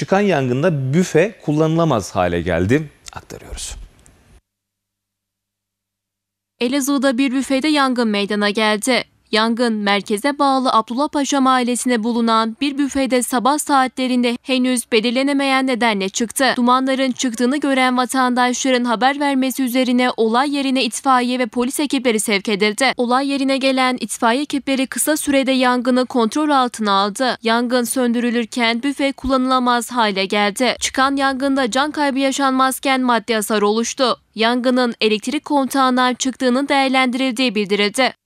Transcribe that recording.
Çıkan yangında büfe kullanılamaz hale geldi. Aktarıyoruz. Elazığ'da bir büfede yangın meydana geldi. Yangın merkeze bağlı Abdullah Paşa mahallesine bulunan bir büfede sabah saatlerinde henüz belirlenemeyen nedenle çıktı. Dumanların çıktığını gören vatandaşların haber vermesi üzerine olay yerine itfaiye ve polis ekipleri sevk edildi. Olay yerine gelen itfaiye ekipleri kısa sürede yangını kontrol altına aldı. Yangın söndürülürken büfe kullanılamaz hale geldi. Çıkan yangında can kaybı yaşanmazken maddi hasar oluştu. Yangının elektrik kontağından çıktığının değerlendirildiği bildirildi.